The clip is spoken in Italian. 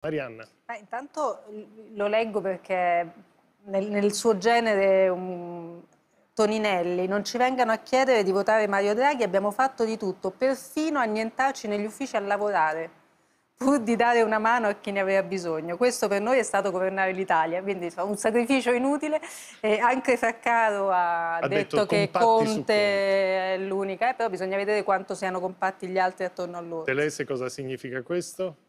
Marianna. Beh, intanto lo leggo perché nel, nel suo genere um, Toninelli non ci vengano a chiedere di votare Mario Draghi, abbiamo fatto di tutto, perfino annientarci negli uffici a lavorare pur di dare una mano a chi ne aveva bisogno. Questo per noi è stato governare l'Italia, quindi fa un sacrificio inutile. E anche Fraccaro ha, ha detto, detto che Conte è l'unica, eh, però bisogna vedere quanto siano compatti gli altri attorno a loro. Telese cosa significa questo?